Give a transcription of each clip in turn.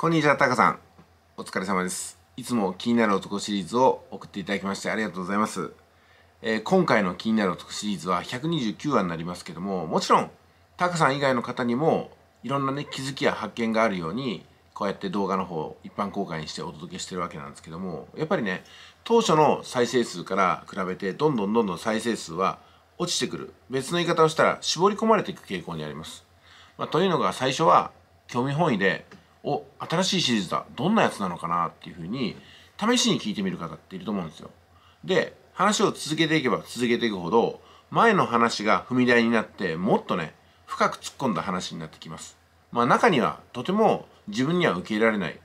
こんにちは、タカさん。お疲れ様です。いつも気になる男シリーズを送っていただきましてありがとうございます。えー、今回の気になる男シリーズは129話になりますけども、もちろん、タカさん以外の方にも、いろんなね、気づきや発見があるように、こうやって動画の方、一般公開にしてお届けしてるわけなんですけども、やっぱりね、当初の再生数から比べて、どんどんどんどん再生数は落ちてくる。別の言い方をしたら、絞り込まれていく傾向にあります。まあ、というのが、最初は、興味本位で、お新しいシリーズだどんなやつなのかなっていうふうに試しに聞いてみる方っていると思うんですよで話を続けていけば続けていくほど前の話が踏み台になってもっとね深く突っ込んだ話になってきますまあ中にはとても自分には受け入れられない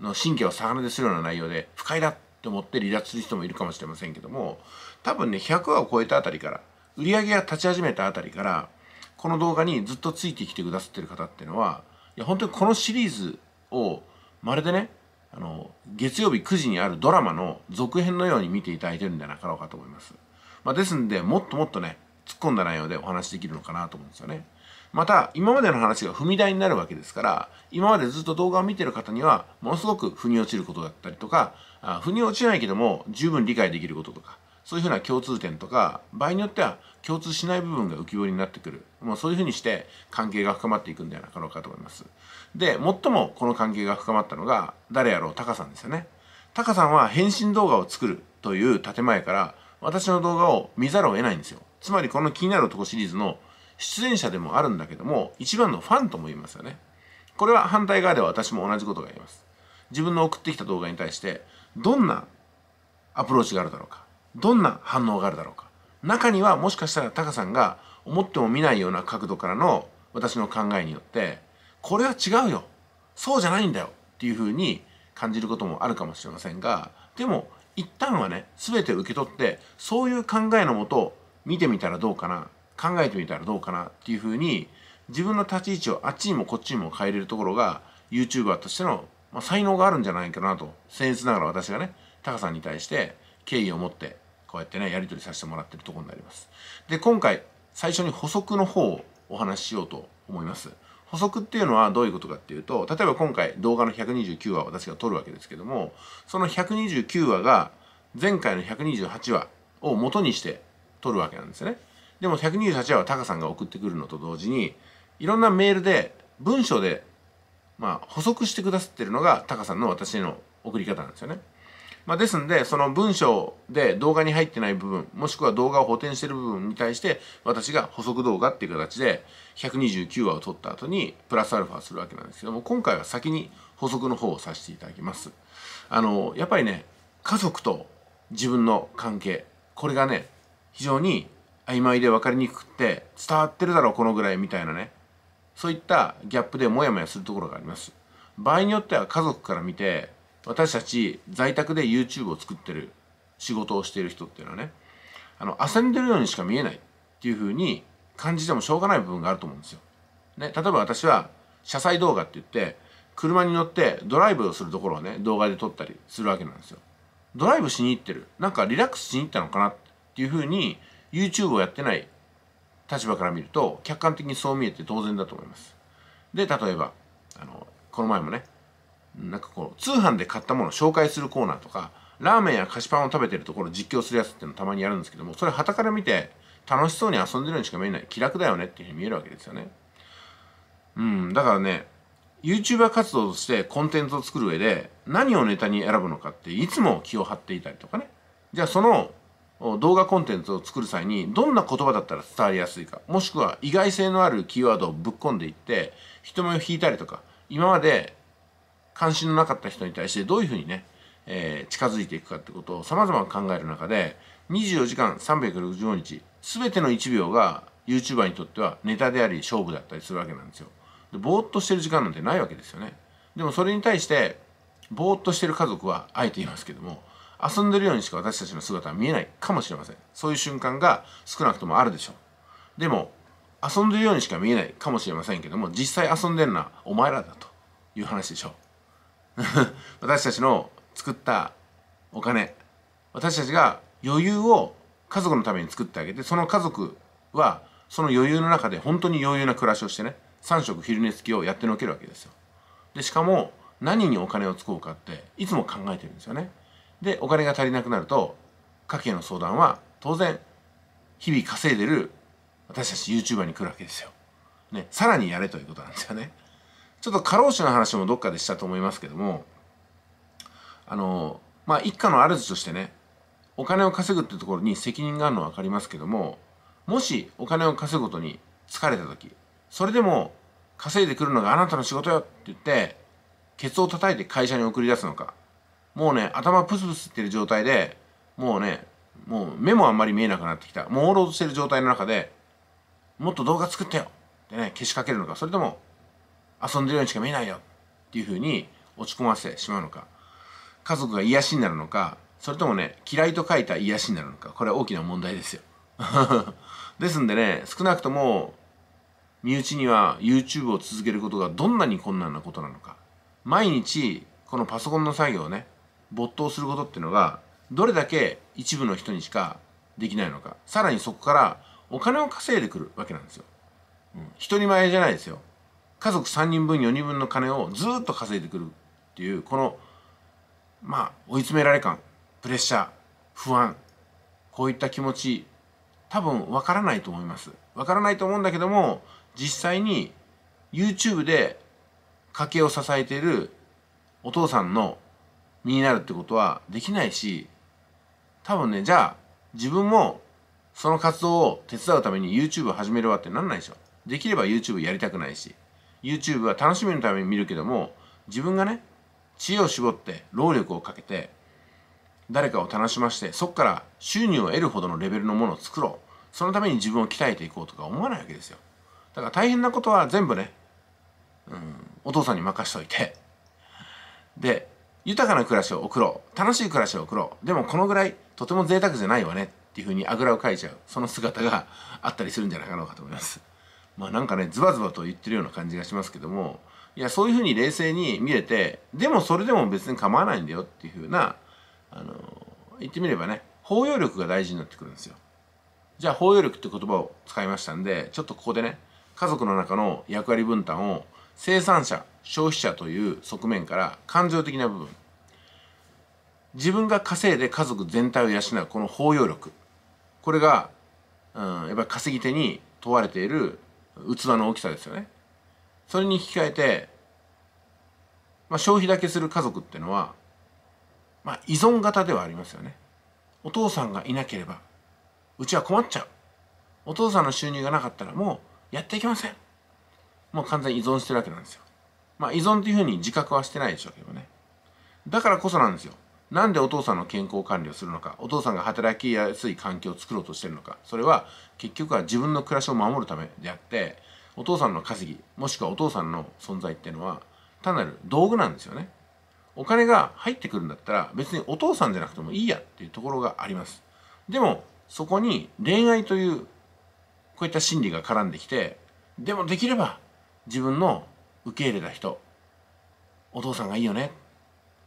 の神経を逆なでするような内容で不快だって思って離脱する人もいるかもしれませんけども多分ね100話を超えたあたりから売り上げが立ち始めたあたりからこの動画にずっとついてきてくださってる方っていうのはや本当にこのシリーズをまるでねあの月曜日9時にあるドラマの続編のように見ていただいてるんじゃなかろうかと思います、まあ、ですんでもっともっとね突っ込んだ内容でお話できるのかなと思うんですよねまた今までの話が踏み台になるわけですから今までずっと動画を見てる方にはものすごく腑に落ちることだったりとかあ腑に落ちないけども十分理解できることとかそういうふうな共通点とか場合によっては共通しない部分が浮き彫りになってくる、まあ、そういうふうにして関係が深まっていくんではなかろうかと思いますで最もこの関係が深まったのが誰やろうタカさんですよねタカさんは返信動画を作るという建前から私の動画を見ざるを得ないんですよつまりこの気になる男シリーズの出演者でもあるんだけども一番のファンとも言いますよねこれは反対側では私も同じことが言えます自分の送ってきた動画に対してどんなアプローチがあるだろうかどんな反応があるだろうか中にはもしかしたらタカさんが思っても見ないような角度からの私の考えによってこれは違うよそうじゃないんだよっていうふうに感じることもあるかもしれませんがでも一旦はね全て受け取ってそういう考えのもと見てみたらどうかな考えてみたらどうかなっていうふうに自分の立ち位置をあっちにもこっちにも変えれるところが YouTuber としての、まあ、才能があるんじゃないかなと僭越ながら私がねタカさんに対して敬意を持ってこうやってねやり取りさせてもらってるとこになりますで今回最初に補足の方をお話ししようと思います補足っていうのはどういうことかっていうと例えば今回動画の129話を私が撮るわけですけどもその129話が前回の128話を元にして撮るわけなんですよねでも128話はタカさんが送ってくるのと同時にいろんなメールで文章でまあ補足してくださってるのがタカさんの私への送り方なんですよねまあ、ですんで、その文章で動画に入ってない部分、もしくは動画を補填してる部分に対して、私が補足動画っていう形で、129話を撮った後に、プラスアルファするわけなんですけども、今回は先に補足の方をさせていただきます。あの、やっぱりね、家族と自分の関係、これがね、非常に曖昧で分かりにくくて、伝わってるだろう、このぐらいみたいなね、そういったギャップでモヤモヤするところがあります。場合によっては家族から見て、私たち在宅で YouTube を作ってる仕事をしている人っていうのはねあの遊んでるようにしか見えないっていうふうに感じてもしょうがない部分があると思うんですよ。ね、例えば私は車載動画って言って車に乗ってドライブをするところをね動画で撮ったりするわけなんですよ。ドライブしに行ってるなんかリラックスしに行ったのかなっていうふうに YouTube をやってない立場から見ると客観的にそう見えて当然だと思います。で例えばあのこの前もねなんかこう通販で買ったものを紹介するコーナーとかラーメンや菓子パンを食べてるところを実況するやつっていうのをたまにやるんですけどもそれはたから見て楽しそうに遊んでるようにしか見えない気楽だよねっていうふうに見えるわけですよねうんだからね YouTuber 活動としてコンテンツを作る上で何をネタに選ぶのかっていつも気を張っていたりとかねじゃあその動画コンテンツを作る際にどんな言葉だったら伝わりやすいかもしくは意外性のあるキーワードをぶっ込んでいって人目を引いたりとか今まで関心のなかった人に対してどういうふうにね、えー、近づいていくかってことを様々考える中で24時間365日全ての1秒が YouTuber にとってはネタであり勝負だったりするわけなんですよ。でぼーっとしてる時間なんてないわけですよね。でもそれに対してぼーっとしてる家族はあえて言いますけども遊んでるようにしか私たちの姿は見えないかもしれません。そういう瞬間が少なくともあるでしょう。でも遊んでるようにしか見えないかもしれませんけども実際遊んでるのはお前らだという話でしょう。私たちの作ったお金私たちが余裕を家族のために作ってあげてその家族はその余裕の中で本当に余裕な暮らしをしてね3食昼寝付きをやってのけるわけですよでしかも何にお金を使おうかっていつも考えてるんですよねでお金が足りなくなると家計の相談は当然日々稼いでる私たち YouTuber に来るわけですよ、ね、さらにやれということなんですよねちょっと過労死の話もどっかでしたと思いますけどもあのまあ一家の主としてねお金を稼ぐってところに責任があるのは分かりますけどももしお金を稼ぐことに疲れた時それでも稼いでくるのがあなたの仕事よって言ってケツを叩いて会社に送り出すのかもうね頭プスプスってる状態でもうねもう目もあんまり見えなくなってきた朦朧としてる状態の中でもっと動画作ってよってねけしかけるのかそれとも遊んでるようにしか見えないよっていうふうに落ち込ませてしまうのか家族が癒しになるのかそれともね嫌いと書いた癒しになるのかこれは大きな問題ですよ ですんでね少なくとも身内には YouTube を続けることがどんなに困難なことなのか毎日このパソコンの作業をね没頭することっていうのがどれだけ一部の人にしかできないのかさらにそこからお金を稼いでくるわけなんですよ、うん、一人前じゃないですよ家族3人分4人分の金をずっと稼いでくるっていうこのまあ追い詰められ感プレッシャー不安こういった気持ち多分わからないと思いますわからないと思うんだけども実際に YouTube で家計を支えているお父さんの身になるってことはできないし多分ねじゃあ自分もその活動を手伝うために YouTube 始めるわってなんないでしょできれば YouTube やりたくないし YouTube は楽しみのために見るけども自分がね知恵を絞って労力をかけて誰かを楽しましてそこから収入を得るほどのレベルのものを作ろうそのために自分を鍛えていこうとか思わないわけですよだから大変なことは全部ね、うん、お父さんに任しといてで豊かな暮らしを送ろう楽しい暮らしを送ろうでもこのぐらいとても贅沢じゃないわねっていうふうにあぐらをかいちゃうその姿があったりするんじゃないかなと思いますまあなんかねズバズバと言ってるような感じがしますけどもいやそういうふうに冷静に見れてでもそれでも別に構わないんだよっていうふうなあの言ってみればね包容力が大事になってくるんですよ。じゃあ包容力って言葉を使いましたんでちょっとここでね家族の中の役割分担を生産者消費者という側面から感情的な部分自分が稼いで家族全体を養うこの包容力これが、うん、やっぱり稼ぎ手に問われている器の大きさですよねそれに引き換えて、まあ、消費だけする家族っていうのは、まあ、依存型ではありますよねお父さんがいなければうちは困っちゃうお父さんの収入がなかったらもうやっていけませんもう完全に依存してるわけなんですよまあ依存というふうに自覚はしてないでしょうけどねだからこそなんですよなんでお父さんの健康管理をするのかお父さんが働きやすい環境を作ろうとしてるのかそれは結局は自分の暮らしを守るためであってお父さんの稼ぎもしくはお父さんの存在っていうのは単なる道具なんですよねお金が入ってくるんだったら別にお父さんじゃなくてもいいやっていうところがありますでもそこに恋愛というこういった心理が絡んできてでもできれば自分の受け入れた人お父さんがいいよね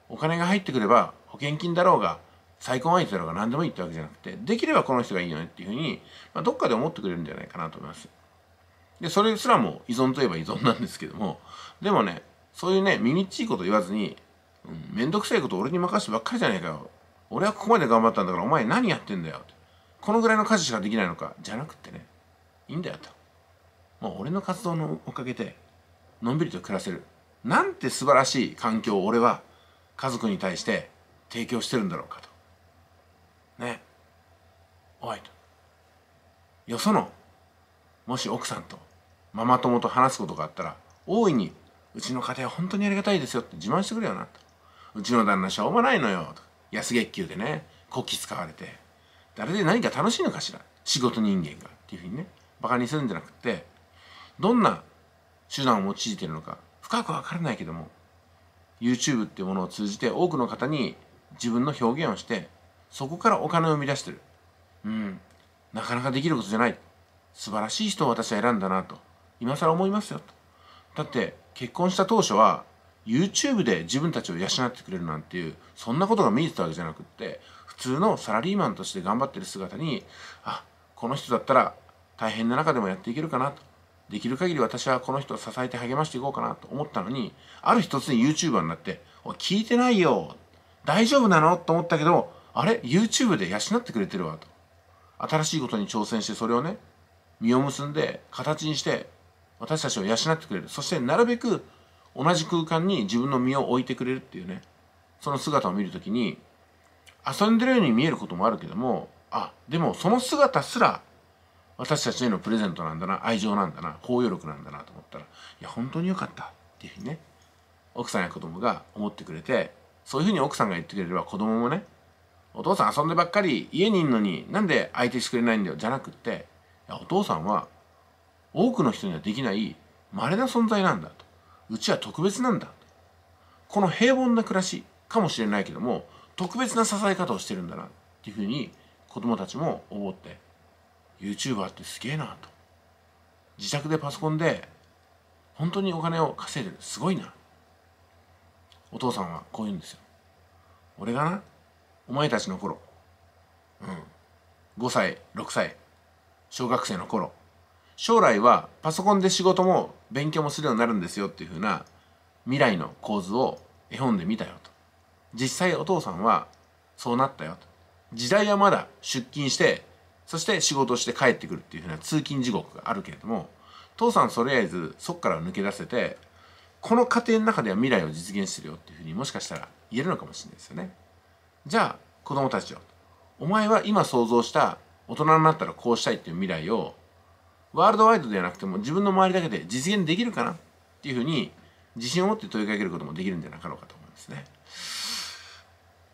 お金が入ってくれば保険金だろうが再婚相手だろうが何でもいいってわけじゃなくてできればこの人がいいよねっていうふうに、まあ、どっかで思ってくれるんじゃないかなと思います。でそれすらも依存といえば依存なんですけどもでもねそういうね耳っちいこと言わずに、うん、めんどくさいこと俺に任せてばっかりじゃないかよ俺はここまで頑張ったんだからお前何やってんだよこのぐらいの家事しかできないのかじゃなくってねいいんだよともう俺の活動のおかげでのんびりと暮らせるなんて素晴らしい環境を俺は家族に対して提供してるんだろうかと。ね。おいと。よその、もし奥さんとママ友と話すことがあったら、大いに、うちの家庭は本当にありがたいですよって自慢してくれよなと。うちの旦那しょうもないのよと。安月給でね、こき使われて。誰で何か楽しいのかしら仕事人間が。っていうふうにね、馬鹿にするんじゃなくて、どんな手段を用いてるのか、深くわからないけども、YouTube っていうものを通じて多くの方に自分の表現をしてそこからお金を生み出してるうんなかなかできることじゃない素晴らしい人を私は選んだなと今更思いますよとだって結婚した当初は YouTube で自分たちを養ってくれるなんていうそんなことが見えてたわけじゃなくって普通のサラリーマンとして頑張ってる姿にあこの人だったら大変な中でもやっていけるかなとできる限り私はこの人を支えて励ましていこうかなと思ったのにある日突然 YouTuber になって「おい聞いてないよ」大丈夫なのと思ったけど、あれ ?YouTube で養ってくれてるわと。新しいことに挑戦して、それをね、実を結んで、形にして、私たちを養ってくれる。そして、なるべく同じ空間に自分の身を置いてくれるっていうね、その姿を見るときに、遊んでるように見えることもあるけども、あ、でもその姿すら、私たちへのプレゼントなんだな、愛情なんだな、包容力なんだなと思ったら、いや、本当によかったっていうふうにね、奥さんや子供が思ってくれて、そういうふうに奥さんが言ってくれれば子供もねお父さん遊んでばっかり家にいるのになんで相手してくれないんだよじゃなくってお父さんは多くの人にはできない稀な存在なんだとうちは特別なんだこの平凡な暮らしかもしれないけども特別な支え方をしてるんだなっていうふうに子供たちも思って YouTuber ってすげえなと自宅でパソコンで本当にお金を稼いでるすごいなお父さんはこう言うんですよ俺がなお前たちの頃うん5歳6歳小学生の頃将来はパソコンで仕事も勉強もするようになるんですよっていうふうな未来の構図を絵本で見たよと実際お父さんはそうなったよと時代はまだ出勤してそして仕事して帰ってくるっていうふうな通勤地獄があるけれども父さんとりあえずそっから抜け出せてこの過程の中では未来を実現してるよっていうふうにもしかしたら言えるのかもしれないですよね。じゃあ子供たちよお前は今想像した大人になったらこうしたいっていう未来をワールドワイドではなくても自分の周りだけで実現できるかなっていうふうに自信を持って問いかけることもできるんじゃなかろうかと思うんですね。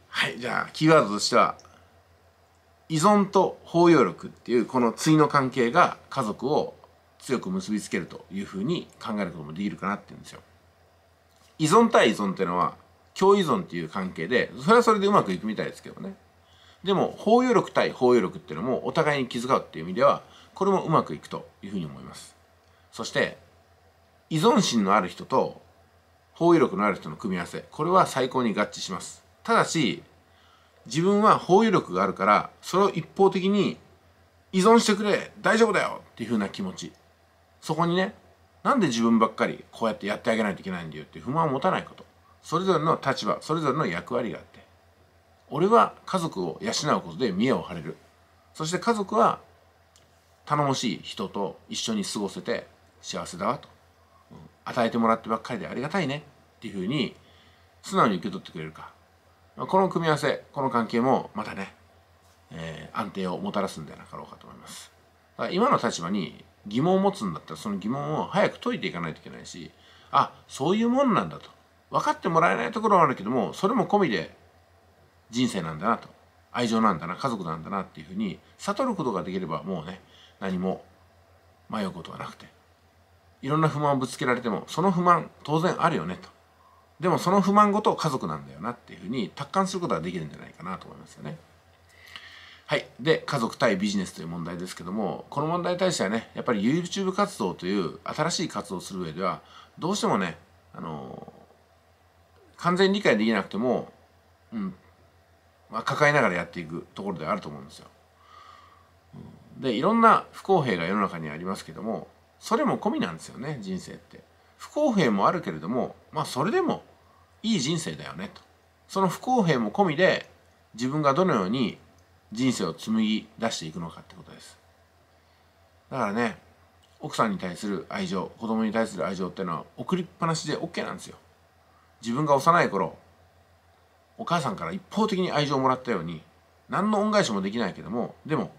はいじゃあキーワードとしては依存と包容力っていうこの対の関係が家族を強く結びつけるというふうに考えることもできるかなっていうんですよ。依存対依存っていうのは共依存っていう関係でそれはそれでうまくいくみたいですけどねでも包容力対包容力っていうのもお互いに気遣うっていう意味ではこれもうまくいくというふうに思いますそして依存心のある人と包容力のある人の組み合わせこれは最高に合致しますただし自分は包容力があるからそれを一方的に依存してくれ大丈夫だよっていうふうな気持ちそこにねなんで自分ばっかりこうやってやってあげないといけないんだよって不満を持たないことそれぞれの立場それぞれの役割があって俺は家族を養うことで見栄を張れるそして家族は頼もしい人と一緒に過ごせて幸せだわと、与えてもらってばっかりでありがたいねっていうふうに素直に受け取ってくれるか、この組み合わせこの関係もまたね、えー、安定をもたらすんではなかろうかと思います今の立場に疑問を持つんだったらその疑問を早く解いていかないといけないしあそういうもんなんだと分かってもらえないところはあるけどもそれも込みで人生なんだなと愛情なんだな家族なんだなっていうふうに悟ることができればもうね何も迷うことはなくていろんな不満をぶつけられてもその不満当然あるよねとでもその不満ごと家族なんだよなっていうふうに達観することができるんじゃないかなと思いますよね。はい。で、家族対ビジネスという問題ですけども、この問題に対してはね、やっぱり YouTube 活動という新しい活動をする上では、どうしてもね、あのー、完全に理解できなくても、うん、まあ、抱えながらやっていくところではあると思うんですよ。で、いろんな不公平が世の中にありますけども、それも込みなんですよね、人生って。不公平もあるけれども、まあ、それでもいい人生だよね、と。その不公平も込みで、自分がどのように人生を紡ぎ出していくのかってことですだからね奥さんに対する愛情子供に対する愛情っていうのは送りっぱなしで OK なんですよ自分が幼い頃お母さんから一方的に愛情をもらったように何の恩返しもできないけどもでも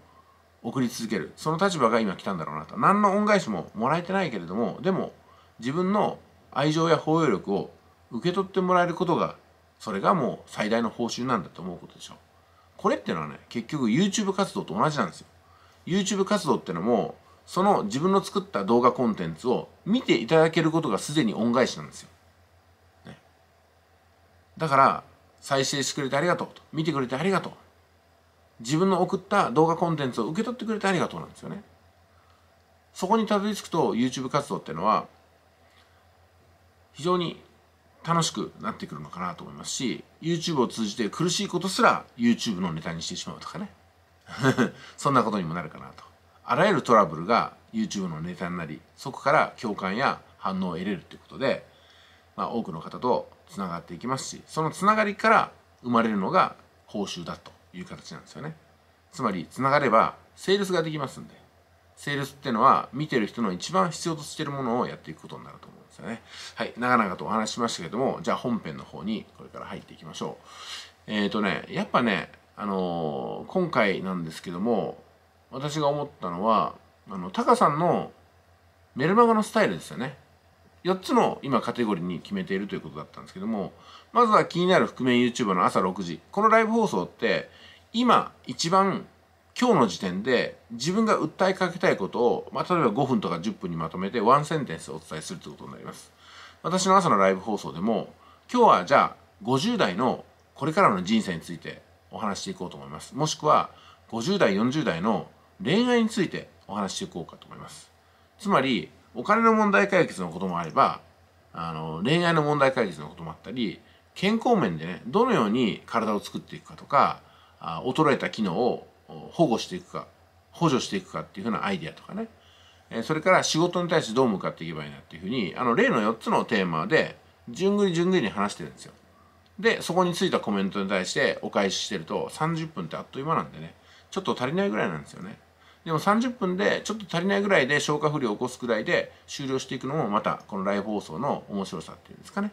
送り続けるその立場が今来たんだろうなと何の恩返しももらえてないけれどもでも自分の愛情や包容力を受け取ってもらえることがそれがもう最大の報酬なんだと思うことでしょう。これってうのはね結局 YouTube 活動と同じなんですよ YouTube 活動ってのもその自分の作った動画コンテンツを見ていただけることがすでに恩返しなんですよ、ね、だから再生してくれてありがとうと見てくれてありがとう自分の送った動画コンテンツを受け取ってくれてありがとうなんですよねそこにたどり着くと YouTube 活動ってのは非常に楽しくなってくるのかなと思いますし YouTube を通じて苦しいことすら YouTube のネタにしてしまうとかね そんなことにもなるかなとあらゆるトラブルが YouTube のネタになりそこから共感や反応を得れるということで、まあ、多くの方とつながっていきますしそのつながりから生まれるのが報酬だという形なんですよねつまりつながればセールスができますんでセールスっていうのは見てる人の一番必要としてるものをやっていくことになると思うんですよね。はい、長々とお話しましたけども、じゃあ本編の方にこれから入っていきましょう。えっ、ー、とね、やっぱね、あのー、今回なんですけども、私が思ったのは、あの、タカさんのメルマガのスタイルですよね。4つの今カテゴリーに決めているということだったんですけども、まずは気になる覆面 YouTuber の朝6時。このライブ放送って、今一番今日の時点で自分が訴えかけたいことを、まあ、例えば5分とか10分にまとめてワンセンテンスをお伝えするということになります。私の朝のライブ放送でも今日はじゃあ50代のこれからの人生についてお話していこうと思います。もしくは50代40代の恋愛についてお話していこうかと思います。つまりお金の問題解決のこともあればあの恋愛の問題解決のこともあったり健康面でねどのように体を作っていくかとかあ衰えた機能を保護していくか補助していくかっていうふうなアイデアとかねそれから仕事に対してどう向かっていけばいいなっていうふうにあの例の4つのテーマで順繰り順繰りに話してるんですよでそこについたコメントに対してお返ししてると30分ってあっという間なんでねちょっと足りないぐらいなんですよねでも30分でちょっと足りないぐらいで消化不良を起こすくらいで終了していくのもまたこのライブ放送の面白さっていうんですかね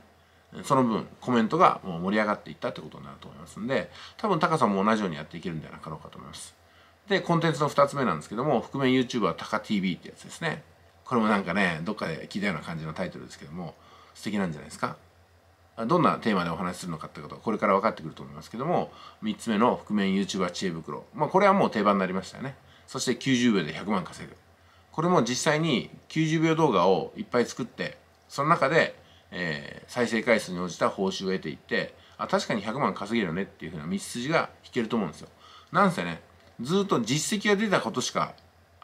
その分コメントがもう盛り上がっていったってことになると思いますんで多分高さんも同じようにやっていけるんじゃなかろうかと思いますでコンテンツの二つ目なんですけども覆面 YouTuber タカ TV ってやつですねこれもなんかねどっかで聞いたような感じのタイトルですけども素敵なんじゃないですかどんなテーマでお話しするのかってことはこれから分かってくると思いますけども三つ目の覆面 YouTuber 知恵袋まあこれはもう定番になりましたよねそして90秒で100万稼ぐこれも実際に90秒動画をいっぱい作ってその中でえー、再生回数に応じた報酬を得ていってあ確かに100万稼げるよねっていうふうな道筋が引けると思うんですよ。なんせねずっと実績が出たことしか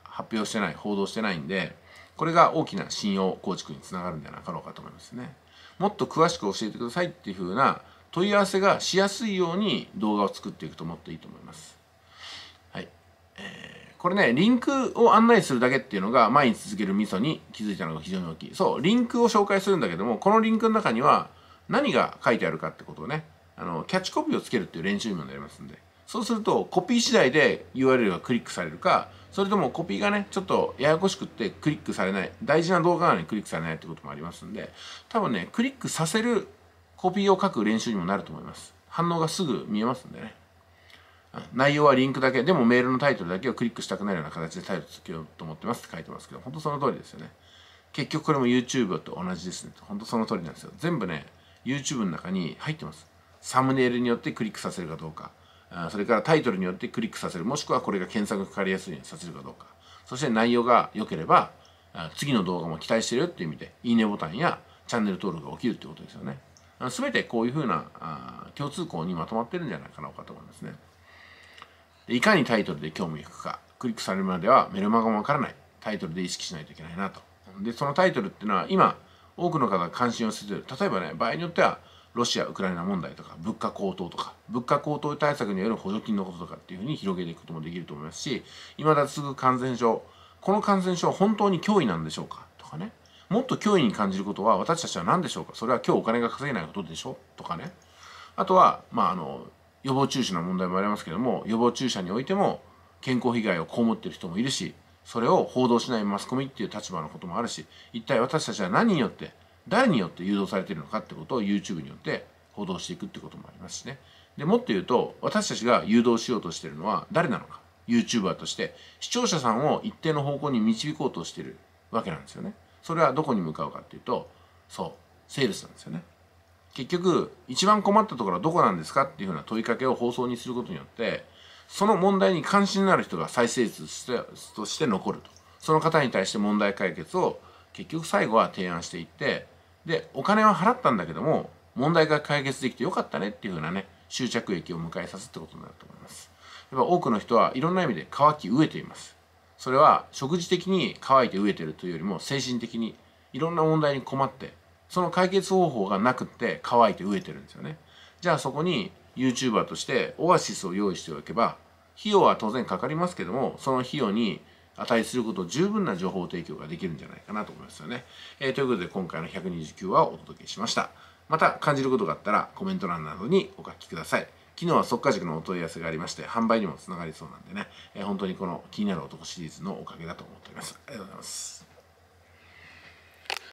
発表してない報道してないんでこれが大きな信用構築につながるんじゃなかろうかと思いますね。もっと詳しく教えてくださいっていうふうな問い合わせがしやすいように動画を作っていくと思っていいと思います。はい、えーこれね、リンクを案内するだけっていうのが、前に続けるミソに気づいたのが非常に大きい。そう、リンクを紹介するんだけども、このリンクの中には何が書いてあるかってことをね、あの、キャッチコピーをつけるっていう練習にもなりますんで。そうすると、コピー次第で URL がクリックされるか、それともコピーがね、ちょっとややこしくってクリックされない、大事な動画なのにクリックされないってこともありますんで、多分ね、クリックさせるコピーを書く練習にもなると思います。反応がすぐ見えますんでね。内容はリンクだけでもメールのタイトルだけをクリックしたくなるような形でタイトルつけようと思ってますって書いてますけど本当その通りですよね結局これも YouTube と同じですね本当その通りなんですよ全部ね YouTube の中に入ってますサムネイルによってクリックさせるかどうかそれからタイトルによってクリックさせるもしくはこれが検索がかかりやすいようにさせるかどうかそして内容が良ければ次の動画も期待してるっていう意味でいいねボタンやチャンネル登録が起きるってことですよね全てこういうふうな共通項にまとまってるんじゃないかなと思いますね。でいかにタイトルで興味を引くかクリックされるまではメルマガもわからないタイトルで意識しないといけないなとでそのタイトルっていうのは今多くの方が関心を捨ててる例えばね場合によってはロシア・ウクライナ問題とか物価高騰とか物価高騰対策による補助金のこととかっていうふうに広げていくこともできると思いますしいまだ続く感染症この感染症は本当に脅威なんでしょうかとかねもっと脅威に感じることは私たちは何でしょうかそれは今日お金が稼げないことでしょとかねあとは、まあ、あの予防注射の問題もありますけども予防注射においても健康被害を被ってる人もいるしそれを報道しないマスコミっていう立場のこともあるし一体私たちは何によって誰によって誘導されてるのかってことを YouTube によって報道していくってこともありますしねでもっと言うと私たちが誘導しようとしてるのは誰なのか YouTuber として視聴者さんを一定の方向に導こうとしてるわけなんですよねそれはどこに向かうかっていうとそうセールスなんですよね結局一番困ったところはどこなんですかっていうふうな問いかけを放送にすることによってその問題に関心のある人が再生率として残るとその方に対して問題解決を結局最後は提案していってでお金は払ったんだけども問題が解決できてよかったねっていうふうなね執着益を迎えさすってことになると思いますやっぱ多くの人はいろんな意味で乾き飢えていますそれは食事的に乾いて飢えてるというよりも精神的にいろんな問題に困ってその解決方法がなくって乾いて飢えてるんですよね。じゃあそこに YouTuber としてオアシスを用意しておけば費用は当然かかりますけどもその費用に値すること十分な情報提供ができるんじゃないかなと思いますよね。えー、ということで今回の129話をお届けしました。また感じることがあったらコメント欄などにお書きください。昨日は速化塾のお問い合わせがありまして販売にもつながりそうなんでね、えー、本当にこの気になる男シリーズのおかげだと思っております。ありがとうございます。